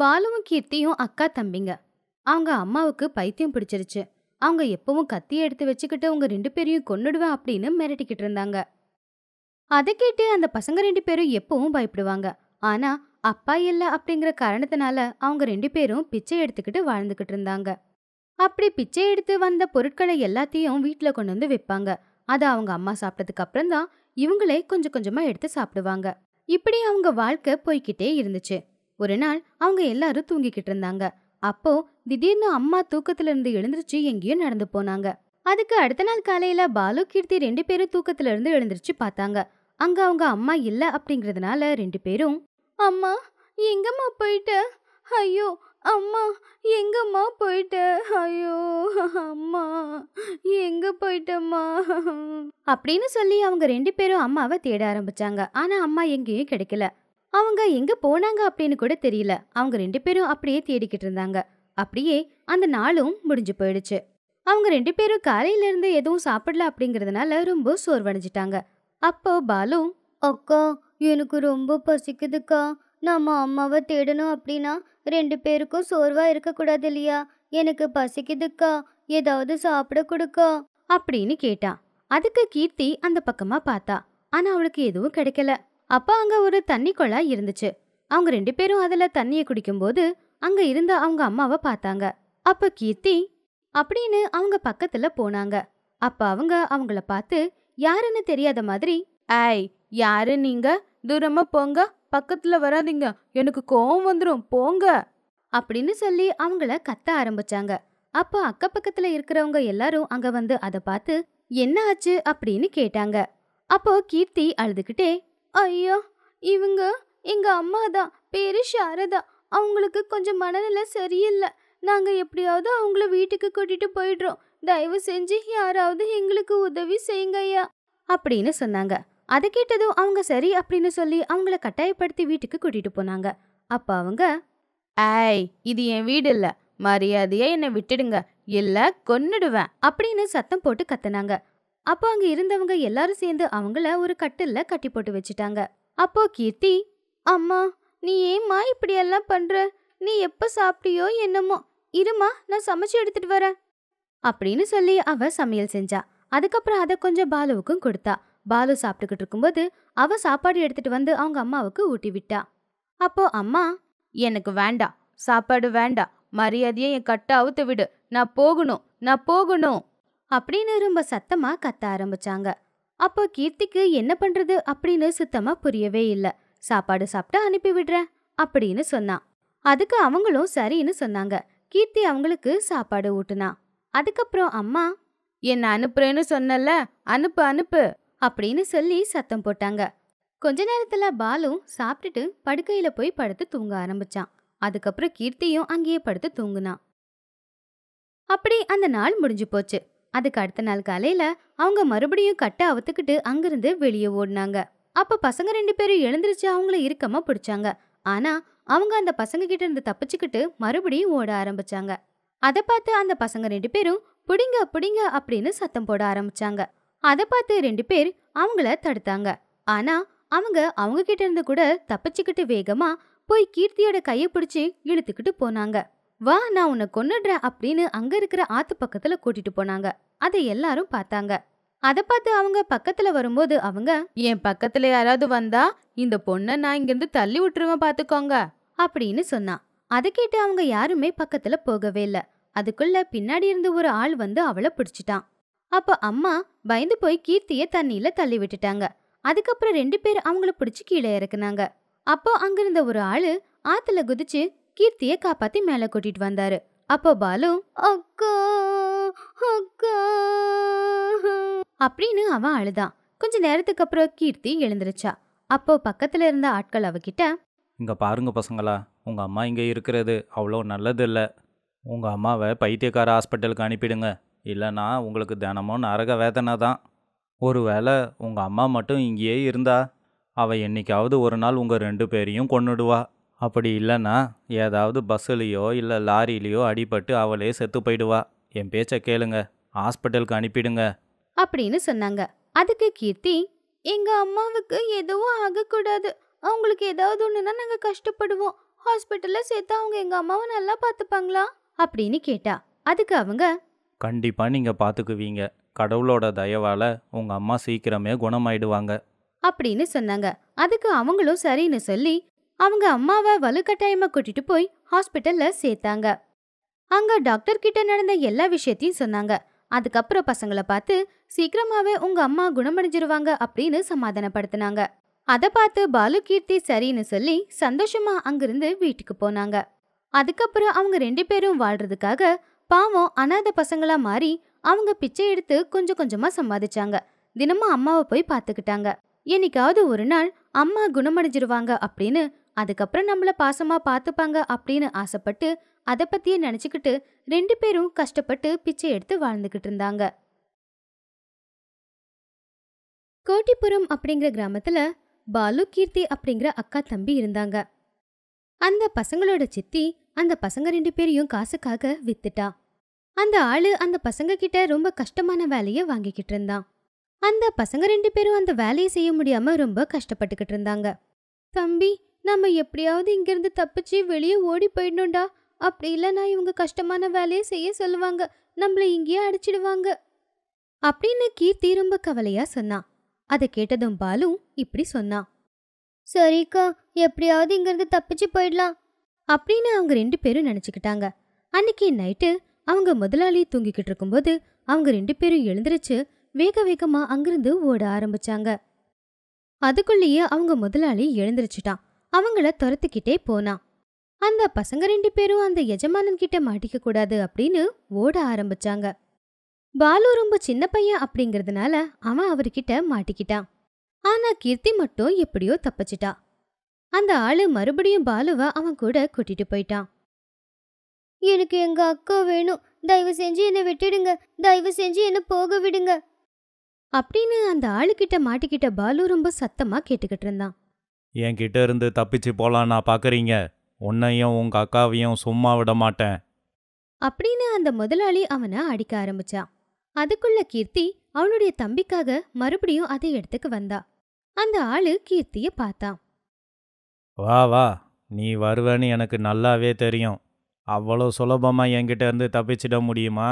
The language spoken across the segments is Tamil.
பாலுவும் கீர்த்தியும் அக்கா தம்பிங்க அவங்க அம்மாவுக்கு பைத்தியம் பிடிச்சிருச்சு அவங்க எப்பவும் கத்தியை எடுத்து வச்சுக்கிட்டு உங்க ரெண்டு பேரையும் கொன்னுடுவேன் அப்படின்னு மிரட்டிக்கிட்டு இருந்தாங்க அதை கேட்டு அந்த பசங்க ரெண்டு பேரும் எப்பவும் பயப்படுவாங்க ஆனா அப்பா இல்லை அப்படிங்கிற காரணத்தினால அவங்க ரெண்டு பேரும் பிச்சை எடுத்துக்கிட்டு வாழ்ந்துக்கிட்டு இருந்தாங்க அப்படி பிச்சை எடுத்து வந்த பொருட்களை எல்லாத்தையும் வீட்டில் கொண்டு வந்து வைப்பாங்க அதை அவங்க அம்மா சாப்பிட்டதுக்கு அப்புறம்தான் தான் இவங்களே கொஞ்சம் கொஞ்சமா எடுத்து சாப்பிடுவாங்க இப்படி அவங்க வாழ்க்கை போய்கிட்டே இருந்துச்சு ஒரு நாள் அவங்க எல்லாரும் தூங்கிக்கிட்டு இருந்தாங்க அப்போ திடீர்னு அம்மா தூக்கத்துல இருந்து எழுந்திருச்சு எங்கேயோ நடந்து போனாங்க அதுக்கு அடுத்த நாள் காலையில பாலு கீர்த்தி ரெண்டு பேரும் தூக்கத்துல இருந்து எழுந்திருச்சு பார்த்தாங்க அங்க அவங்க அம்மா இல்ல அப்படிங்கறதுனால ரெண்டு பேரும் அம்மா எங்கம்மா போயிட்ட ஐயோ அம்மா எங்கம்மா போயிட்ட ஐயோ அம்மா எங்க போயிட்டம்மா அப்படின்னு சொல்லி அவங்க ரெண்டு பேரும் அம்மாவை தேட ஆரம்பிச்சாங்க ஆனா அம்மா எங்கேயும் கிடைக்கல அவங்க எங்க போனாங்க அப்படின்னு கூட தெரியல அவங்க ரெண்டு பேரும் அப்படியே தேடிக்கிட்டு இருந்தாங்க அப்படியே அந்த நாளும் முடிஞ்சு போயிடுச்சு அவங்க ரெண்டு பேரும் காலையில இருந்து எதுவும் சாப்பிடல அப்படிங்கறதுனால ரொம்ப சோர்வடைஞ்சிட்டாங்க அப்போ பாலு அக்கா எனக்கு ரொம்ப பசிக்குதுக்கா நம்ம அம்மாவை தேடணும் அப்படின்னா ரெண்டு பேருக்கும் சோர்வா இருக்கக்கூடாது இல்லையா எனக்கு பசிக்குதுக்கா ஏதாவது சாப்பிட கொடுக்கா அப்படின்னு கேட்டான் அதுக்கு கீர்த்தி அந்த பக்கமா பார்த்தா ஆனா அவளுக்கு எதுவும் கிடைக்கல அப்போ அங்கே ஒரு தண்ணி குழாய் இருந்துச்சு அவங்க ரெண்டு பேரும் அதில் தண்ணியை குடிக்கும்போது அங்கே இருந்த அவங்க அம்மாவை பார்த்தாங்க அப்போ கீர்த்தி அப்படின்னு அவங்க பக்கத்தில் போனாங்க அப்போ அவங்க அவங்கள பார்த்து யாருன்னு தெரியாத மாதிரி ஐய் யாரு நீங்க தூரமா போங்க பக்கத்துல வராதீங்க எனக்கு கோவம் வந்துடும் போங்க அப்படின்னு சொல்லி அவங்கள கத்த ஆரம்பிச்சாங்க அப்போ அக்க பக்கத்துல இருக்கிறவங்க எல்லாரும் அங்க வந்து அதை பார்த்து என்ன ஆச்சு அப்படின்னு கேட்டாங்க அப்போ கீர்த்தி அழுதுகிட்டே ஐயா இவங்க எங்கள் அம்மா தான் பேர் சாரதா அவங்களுக்கு கொஞ்சம் மனநிலை சரியில்லை நாங்கள் எப்படியாவது அவங்கள வீட்டுக்கு கூட்டிட்டு போயிடுறோம் தயவு செஞ்சு யாராவது எங்களுக்கு உதவி செய்யுங்க ஐயா அப்படின்னு சொன்னாங்க அதை கேட்டதும் அவங்க சரி அப்படின்னு சொல்லி அவங்கள கட்டாயப்படுத்தி வீட்டுக்கு கூட்டிகிட்டு போனாங்க அப்போ அவங்க ஐய் இது என் வீடு இல்லை மரியாதையா என்னை விட்டுடுங்க இல்லை கொன்னுடுவேன் அப்படின்னு சத்தம் போட்டு கத்துனாங்க அப்போ அங்க இருந்தவங்க எல்லாரும் சேர்ந்து அவங்கள ஒரு கட்டில்ல கட்டி போட்டு வச்சுட்டாங்க அப்போ கீர்த்தி அம்மா நீ ஏம்மா இப்படி எல்லாம் பண்ற நீ எப்ப சாப்பிட்டியோ என்னமோ இருமா நான் சமைச்சு எடுத்துட்டு வரேன் அப்படின்னு சொல்லி அவ சமையல் செஞ்சா அதுக்கப்புறம் அதை கொஞ்சம் பாலுவுக்கும் கொடுத்தா பாலு சாப்பிட்டுக்கிட்டு இருக்கும்போது அவ சாப்பாடு எடுத்துட்டு வந்து அவங்க அம்மாவுக்கு ஊட்டி விட்டா அப்போ அம்மா எனக்கு வேண்டாம் சாப்பாடு வேண்டாம் மரியாதையை என் கட்டை அவுத்து விடு நான் போகணும் நான் போகணும் அப்படின்னு ரொம்ப சத்தமா கத்த ஆரம்பிச்சாங்க அப்போ கீர்த்திக்கு என்ன பண்றது அப்படின்னு சுத்தமா புரியவே இல்லை சாப்பாடு சாப்பிட்டு அனுப்பி விடுறேன் அப்படின்னு சொன்னான் அதுக்கு அவங்களும் சரின்னு சொன்னாங்க கீர்த்தி அவங்களுக்கு சாப்பாடு ஊட்டுனா அதுக்கப்புறம் அம்மா என்ன அனுப்புறேன்னு சொன்னல அனுப்பு அனுப்பு அப்படின்னு சொல்லி சத்தம் போட்டாங்க கொஞ்ச நேரத்துல பாலு சாப்பிட்டுட்டு படுக்கையில போய் படுத்து தூங்க ஆரம்பிச்சான் அதுக்கப்புறம் கீர்த்தியும் அங்கேயே படுத்து தூங்குனான் அப்படி அந்த நாள் முடிஞ்சு போச்சு அதுக்கு அடுத்த நாள் காலையில அவங்க மறுபடியும் கட்டை அவுத்துக்கிட்டு அங்கிருந்து வெளியே ஓடினாங்க அப்ப பசங்க ரெண்டு பேரும் எழுந்திருச்சு அவங்கள இறுக்கமா பிடிச்சாங்க ஆனா அவங்க அந்த பசங்க கிட்ட இருந்து தப்பிச்சுக்கிட்டு மறுபடியும் ஓட ஆரம்பிச்சாங்க அதை பார்த்து அந்த பசங்க ரெண்டு பேரும் பிடிங்க பிடிங்க அப்படின்னு சத்தம் போட ஆரம்பிச்சாங்க அதை பார்த்து ரெண்டு பேர் அவங்கள தடுத்தாங்க ஆனா அவங்க அவங்க கிட்ட இருந்து கூட தப்பிச்சுக்கிட்டு வேகமா போய் கீர்த்தியோட கையை பிடிச்சி இழுத்துக்கிட்டு போனாங்க வா நான் உன்னை கொன்னுடுறேன் அப்படின்னு அங்க இருக்கிற ஆத்து பக்கத்துல கூட்டிட்டு போனாங்க அதை எல்லாரும் பார்த்தாங்க அதை பார்த்து அவங்க பக்கத்துல வரும்போது அவங்க என் பக்கத்துல யாராவது வந்தா இந்த பொண்ணை நான் இங்கிருந்து தள்ளி விட்டுருவேன் பார்த்துக்கோங்க அப்படின்னு சொன்னான் அதை கேட்டு அவங்க யாருமே பக்கத்துல போகவே இல்லை அதுக்குள்ள பின்னாடி இருந்து ஒரு ஆள் வந்து அவளை பிடிச்சிட்டான் அப்போ அம்மா பயந்து போய் கீர்த்தியை தண்ணியில தள்ளி விட்டுட்டாங்க அதுக்கப்புறம் ரெண்டு பேர் அவங்கள பிடிச்சி கீழே இறக்குனாங்க அப்போ அங்கிருந்த ஒரு ஆளு ஆத்துல குதிச்சு கீர்த்தியை காப்பாத்தி மேல கூட்டிட்டு வந்தாரு அப்போ பாலு அக்கா அக்கா அப்படின்னு அவன் அழுதான் கொஞ்ச நேரத்துக்கு அப்புறம் கீர்த்தி எழுந்திருச்சா அப்போ பக்கத்துல இருந்த ஆட்கள் அவகிட்ட இங்க பாருங்க பசங்களா உங்க அம்மா இங்க இருக்கிறது அவ்வளோ நல்லது இல்ல உங்க அம்மாவை பைத்தியக்கார ஹாஸ்பிட்டலுக்கு அனுப்பிடுங்க இல்லைன்னா உங்களுக்கு தினமும் நரக வேதனை தான் ஒருவேளை உங்கள் அம்மா மட்டும் இங்கேயே இருந்தா அவள் என்னைக்காவது ஒரு நாள் உங்கள் ரெண்டு பேரையும் கொண்டுடுவா அப்படி இல்லைன்னா ஏதாவது பஸ்ஸுலேயோ இல்லை லாரிலேயோ அடிபட்டு அவளே செத்து போயிடுவா என் பேச்சை கேளுங்க ஹாஸ்பிட்டலுக்கு அனுப்பிடுங்க அப்படின்னு சொன்னாங்க அதுக்கு கீர்த்தி எங்க அம்மாவுக்கு எதுவும் ஆகக்கூடாது அவங்களுக்கு ஏதாவது ஒண்ணுன்னா நாங்க கஷ்டப்படுவோம் ஹாஸ்பிட்டல்ல சேர்த்து அவங்க எங்க அம்மாவை நல்லா பாத்துப்பாங்களா அப்படின்னு கேட்டா அதுக்கு அவங்க கண்டிப்பா நீங்க பாத்துக்குவீங்க கடவுளோட தயவால உங்க அம்மா சீக்கிரமே குணமாயிடுவாங்க அப்படின்னு சொன்னாங்க அதுக்கு அவங்களும் சரின்னு சொல்லி அவங்க அம்மாவை வலுக்கட்டாயமா கூட்டிட்டு போய் ஹாஸ்பிட்டல்ல சேர்த்தாங்க அங்க டாக்டர் கிட்ட நடந்த எல்லா விஷயத்தையும் சொன்னாங்க அதுக்கப்புறம் பசங்களை பார்த்து சீக்கிரமாவே உங்க அம்மா குணமடைஞ்சிருவாங்க அப்படின்னு சமாதானப்படுத்தினாங்க அதை பார்த்து பாலு கீர்த்தி சரின்னு சொல்லி சந்தோஷமா அங்கிருந்து வீட்டுக்கு போனாங்க அதுக்கப்புறம் அவங்க ரெண்டு பேரும் வாழ்றதுக்காக பாவம் அனாத பசங்களா மாறி அவங்க பிச்சை எடுத்து கொஞ்சம் கொஞ்சமா சம்பாதிச்சாங்க தினமும் அம்மாவை போய் பார்த்துக்கிட்டாங்க என்னைக்காவது ஒரு நாள் அம்மா குணமடைஞ்சிருவாங்க அப்படின்னு அதுக்கப்புறம் நம்மள பாசமா பார்த்துப்பாங்க அப்படின்னு ஆசைப்பட்டு அதை பத்தியே நினைச்சுக்கிட்டு ரெண்டு பேரும் கஷ்டப்பட்டு பிச்சை எடுத்து வாழ்ந்துகிட்டு இருந்தாங்க கோட்டிபுரம் அப்படிங்கிற கிராமத்துல பாலு கீர்த்தி அப்படிங்கிற அக்கா தம்பி இருந்தாங்க அந்த பசங்களோட சித்தி அந்த பசங்க ரெண்டு பேரையும் காசுக்காக வித்துட்டா அந்த ஆளு அந்த பசங்க கிட்ட ரொம்ப கஷ்டமான வேலையை வாங்கிக்கிட்டு இருந்தான் அந்த பசங்க ரெண்டு பேரும் அந்த வேலையை செய்ய முடியாம ரொம்ப கஷ்டப்பட்டுக்கிட்டு இருந்தாங்க தம்பி நம்ம எப்படியாவது இங்கிருந்து தப்பிச்சு வெளியே ஓடி போயிடணும்டா அப்படி இல்லைன்னா இவங்க கஷ்டமான வேலையை செய்ய சொல்லுவாங்க நம்மளை இங்கேயே அடிச்சிடுவாங்க அப்படின்னு கீர்த்தி ரொம்ப கவலையா சொன்னான் அதை கேட்டதும் பாலு இப்படி சொன்னான் சரிக்கா எப்படியாவது இங்கிருந்து தப்பிச்சு போயிடலாம் அப்படின்னு அவங்க ரெண்டு பேரும் நினச்சிக்கிட்டாங்க அன்னைக்கு நைட்டு அவங்க முதலாளி தூங்கிக்கிட்டு இருக்கும்போது அவங்க ரெண்டு பேரும் எழுந்திருச்சு வேக வேகமாக அங்கிருந்து ஓட ஆரம்பிச்சாங்க அதுக்குள்ளேயே அவங்க முதலாளி எழுந்திருச்சிட்டான் அவங்கள துரத்துக்கிட்டே போனான் அந்த பசங்க ரெண்டு பேரும் அந்த எஜமானன் கிட்ட மாட்டிக்க கூடாது அப்படின்னு ஓட ஆரம்பிச்சாங்க பாலு ரொம்ப சின்ன பையன் அப்படிங்கிறதுனால அவன் அவர்கிட்ட மாட்டிக்கிட்டான் ஆனா கீர்த்தி மட்டும் எப்படியோ தப்பிச்சிட்டா அந்த ஆளு மறுபடியும் பாலுவை அவன் கூட கூட்டிட்டு போயிட்டான் எனக்கு எங்க அக்கா வேணும் தயவு செஞ்சு என்னை விட்டுடுங்க தயவு செஞ்சு என்ன போக விடுங்க அப்படின்னு அந்த ஆளுகிட்ட மாட்டிக்கிட்ட பாலு ரொம்ப சத்தமா கேட்டுக்கிட்டு இருந்தான் என்கிட்ட இருந்து தப்பிச்சு போலாம் நான் பார்க்குறீங்க உன்னையும் உங்க அக்காவையும் சும்மா விட மாட்டேன் அப்படின்னு அந்த முதலாளி அவனை அடிக்க ஆரம்பிச்சான் அதுக்குள்ள கீர்த்தி அவனுடைய தம்பிக்காக மறுபடியும் அதை இடத்துக்கு வந்தா அந்த ஆளு கீர்த்திய பார்த்தான் வா வா நீ வருவேன்னு எனக்கு நல்லாவே தெரியும் அவ்வளோ சுலபமா என்கிட்ட இருந்து தப்பிச்சிட முடியுமா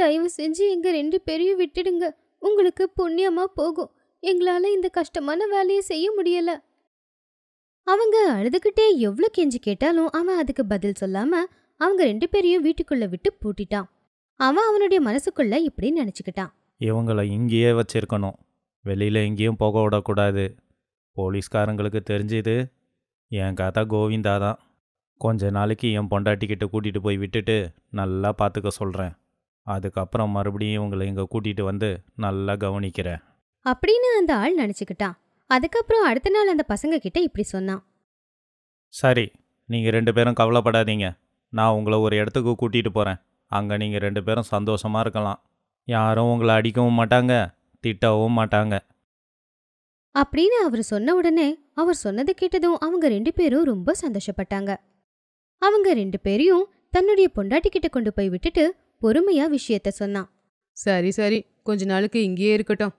தயவு செஞ்சு எங்க ரெண்டு பேரையும் விட்டுடுங்க உங்களுக்கு புண்ணியமா போகும் எங்களால இந்த கஷ்டமான வேலையை செய்ய முடியல அவங்க அழுதுகிட்டே எவ்வளோ கெஞ்சி கேட்டாலும் அவன் அதுக்கு பதில் சொல்லாம அவங்க ரெண்டு பேரையும் வீட்டுக்குள்ள விட்டு பூட்டிட்டான் அவன் அவனுடைய மனசுக்குள்ள இப்படி நினைச்சுக்கிட்டான் இவங்கள இங்கேயே வச்சிருக்கணும் வெளியில எங்கேயும் போக விடக்கூடாது போலீஸ்காரங்களுக்கு தெரிஞ்சது என் காத்தா கோவிந்தா தான் கொஞ்ச நாளைக்கு என் பொண்டாட்டிக்கிட்ட கூட்டிட்டு போய் விட்டுட்டு நல்லா பார்த்துக்க சொல்றேன் அதுக்கப்புறம் மறுபடியும் இவங்களை இங்கே கூட்டிட்டு வந்து நல்லா கவனிக்கிறேன் அப்படின்னு அந்த ஆள் நினச்சிக்கிட்டான் அதுக்கப்புறம் அடுத்த நாள் அந்த பசங்க கிட்ட இப்படி சொன்னான் சரி நீங்க ரெண்டு பேரும் கவலைப்படாதீங்க நான் உங்களை ஒரு இடத்துக்கு கூட்டிட்டு போறேன் அங்க நீங்க ரெண்டு பேரும் சந்தோஷமா இருக்கலாம் யாரும் உங்களை அடிக்கவும் மாட்டாங்க திட்டவும் மாட்டாங்க அப்படின்னு அவர் சொன்ன உடனே அவர் சொன்னதை கேட்டதும் அவங்க ரெண்டு பேரும் ரொம்ப சந்தோஷப்பட்டாங்க அவங்க ரெண்டு பேரையும் தன்னுடைய பொண்டாட்டி கிட்ட கொண்டு போய் விட்டுட்டு பொறுமையா விஷயத்த சொன்னான் சரி சரி கொஞ்ச நாளுக்கு இங்கேயே இருக்கட்டும்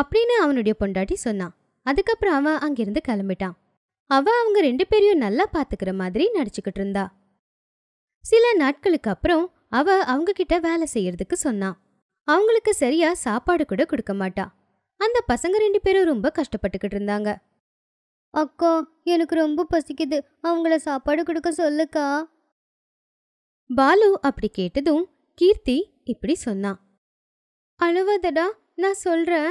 அப்படின்னு அவனுடைய பொண்டாட்டி சொன்னான் அதுக்கப்புறம் அவன் அங்கிருந்து கிளம்பிட்டான் அவ அவங்க ரெண்டு பேரையும் நல்லா பார்த்துக்கிற மாதிரி நடிச்சுக்கிட்டு இருந்தா சில நாட்களுக்கு அப்புறம் அவ அவங்க கிட்ட வேலை செய்யறதுக்கு சொன்னான் அவங்களுக்கு சரியா சாப்பாடு கூட கொடுக்க மாட்டா அந்த பசங்க ரெண்டு பேரும் ரொம்ப கஷ்டப்பட்டுக்கிட்டு இருந்தாங்க அக்கா எனக்கு ரொம்ப பசிக்குது அவங்கள சாப்பாடு கொடுக்க சொல்லுக்கா பாலு அப்படி கேட்டதும் கீர்த்தி இப்படி சொன்னான் அழுவதடா நான் சொல்றேன்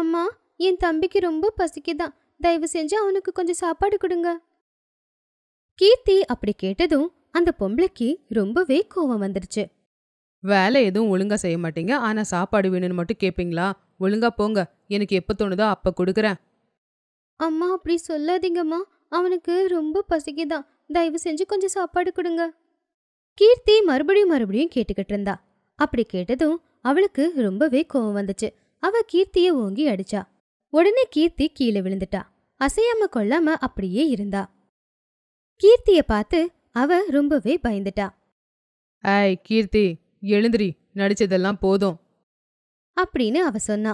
அம்மா என் தம்பிக்கு ரொம்ப பசிக்குதான் தயவு செஞ்சு அவனுக்கு கொஞ்சம் சாப்பாடு கொடுங்க கீர்த்தி அப்படி கேட்டதும் அந்த பொம்பளைக்கு ரொம்பவே கோவம் வந்துருச்சு வேலை எதுவும் ஒழுங்கா செய்ய மாட்டீங்க ஆனா சாப்பாடு வேணும்னு மட்டும் கேப்பீங்களா ஒழுங்கா போங்க எனக்கு எப்ப தோணுதோ அப்ப கொடுக்குறேன் அம்மா அப்படி சொல்லாதீங்கம்மா அவனுக்கு ரொம்ப பசிக்குதான் தயவு செஞ்சு கொஞ்சம் சாப்பாடு கொடுங்க கீர்த்தி மறுபடியும் மறுபடியும் கேட்டுக்கிட்டு இருந்தா அப்படி கேட்டதும் அவளுக்கு ரொம்பவே கோவம் வந்துச்சு அவ கீர்த்திய ஓங்கி அடிச்சா உடனே கீர்த்தி கீழே விழுந்துட்டா அசையாம கொள்ளாம அப்படியே இருந்தா கீர்த்திய பார்த்து அவ ரொம்பவே பயந்துட்டா ஐய் கீர்த்தி எழுந்திரி நடிச்சதெல்லாம் போதும் அப்படின்னு அவ சொன்னா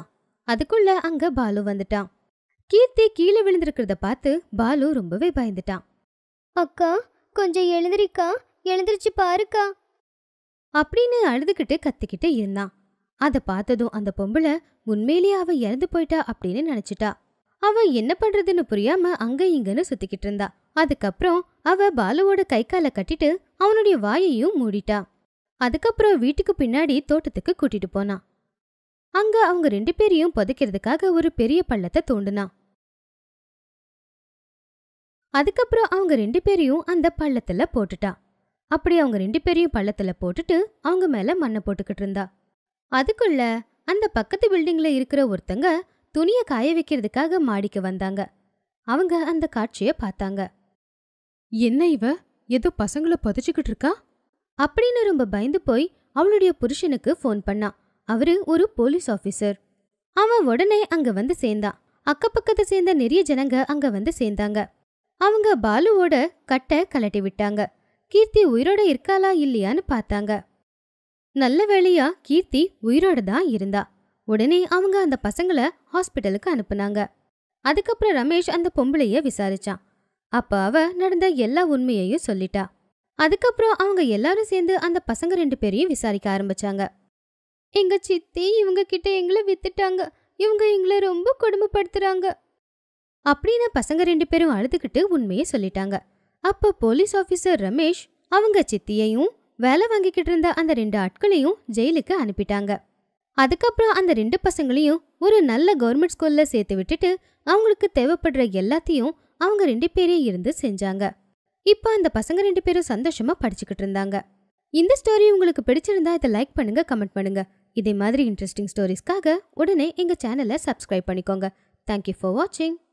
அதுக்குள்ள அங்க பாலு வந்துட்டான் கீர்த்தி கீழே விழுந்திருக்கிறத பார்த்து பாலு ரொம்பவே பயந்துட்டான் அக்கா கொஞ்சம் எழுந்திரிக்கா எழுந்திரிச்சு பாருக்கா அப்படின்னு அழுதுகிட்டு கத்திக்கிட்டு இருந்தான் அதை பார்த்ததும் அந்த பொம்பளை உண்மையிலேயே அவ இறந்து போயிட்டா அப்படின்னு நினைச்சிட்டா அவ என்ன பண்றதுன்னு புரியாம அங்க இங்கன்னு சுத்திக்கிட்டு இருந்தா அதுக்கப்புறம் அவ பாலுவோட கை காலை கட்டிட்டு அவனுடைய வாயையும் மூடிட்டா அதுக்கப்புறம் வீட்டுக்கு பின்னாடி தோட்டத்துக்கு கூட்டிட்டு போனான் அங்க அவங்க ரெண்டு பேரையும் புதைக்கிறதுக்காக ஒரு பெரிய பள்ளத்தை தோண்டுனான் அதுக்கப்புறம் அவங்க ரெண்டு பேரையும் அந்த பள்ளத்துல போட்டுட்டா அப்படி அவங்க ரெண்டு பேரையும் பள்ளத்துல போட்டுட்டு அவங்க மேல மண்ணை போட்டுக்கிட்டு இருந்தா அதுக்குள்ள அந்த பக்கத்து பில்டிங்ல இருக்கிற ஒருத்தங்க துணியை காய வைக்கிறதுக்காக மாடிக்கு வந்தாங்க அவங்க அந்த காட்சியை பார்த்தாங்க என்ன இவ ஏதோ பசங்களை புதைச்சிக்கிட்டு இருக்கா அப்படின்னு ரொம்ப பயந்து போய் அவளுடைய புருஷனுக்கு ஃபோன் பண்ணான் அவரு ஒரு போலீஸ் ஆஃபீஸர் அவன் உடனே அங்க வந்து சேர்ந்தான் அக்கப்பக்கத்தை சேர்ந்த நிறைய ஜனங்க அங்க வந்து சேர்ந்தாங்க அவங்க பாலுவோட கட்டை கலட்டி விட்டாங்க கீர்த்தி உயிரோட இருக்காளா இல்லையான்னு பார்த்தாங்க நல்ல வேளையா கீர்த்தி உயிரோட தான் இருந்தா உடனே அவங்க அந்த பசங்களை ஹாஸ்பிட்டலுக்கு அனுப்புனாங்க அதுக்கப்புறம் ரமேஷ் அந்த பொம்பளைய விசாரிச்சான் அப்ப அவ நடந்த எல்லா உண்மையையும் சொல்லிட்டா அதுக்கப்புறம் அவங்க எல்லாரும் சேர்ந்து அந்த பசங்க ரெண்டு பேரையும் விசாரிக்க ஆரம்பிச்சாங்க எங்க சித்தி இவங்க கிட்ட எங்களை வித்துட்டாங்க இவங்க எங்களை ரொம்ப கொடுமைப்படுத்துறாங்க அப்படின்னு பசங்க ரெண்டு பேரும் அழுதுகிட்டு உண்மையை சொல்லிட்டாங்க அப்போ போலீஸ் ஆஃபீஸர் ரமேஷ் அவங்க சித்தியையும் வேலை வாங்கிக்கிட்டு இருந்த அந்த ரெண்டு ஆட்களையும் ஜெயிலுக்கு அனுப்பிட்டாங்க அதுக்கப்புறம் அந்த ரெண்டு பசங்களையும் ஒரு நல்ல கவர்மெண்ட் ஸ்கூல்ல சேர்த்து விட்டுட்டு அவங்களுக்கு தேவைப்படுற எல்லாத்தையும் அவங்க ரெண்டு பேரையும் இருந்து செஞ்சாங்க இப்போ அந்த பசங்க ரெண்டு பேரும் சந்தோஷமா படிச்சுக்கிட்டு இருந்தாங்க இந்த ஸ்டோரி உங்களுக்கு பிடிச்சிருந்தா இதை லைக் பண்ணுங்க கமெண்ட் பண்ணுங்க இதே மாதிரி இன்ட்ரெஸ்டிங் ஸ்டோரிஸ்க்காக உடனே எங்கள் சேனலை சப்ஸ்கிரைப் பண்ணிக்கோங்க தேங்க்யூ ஃபார் வாட்சிங்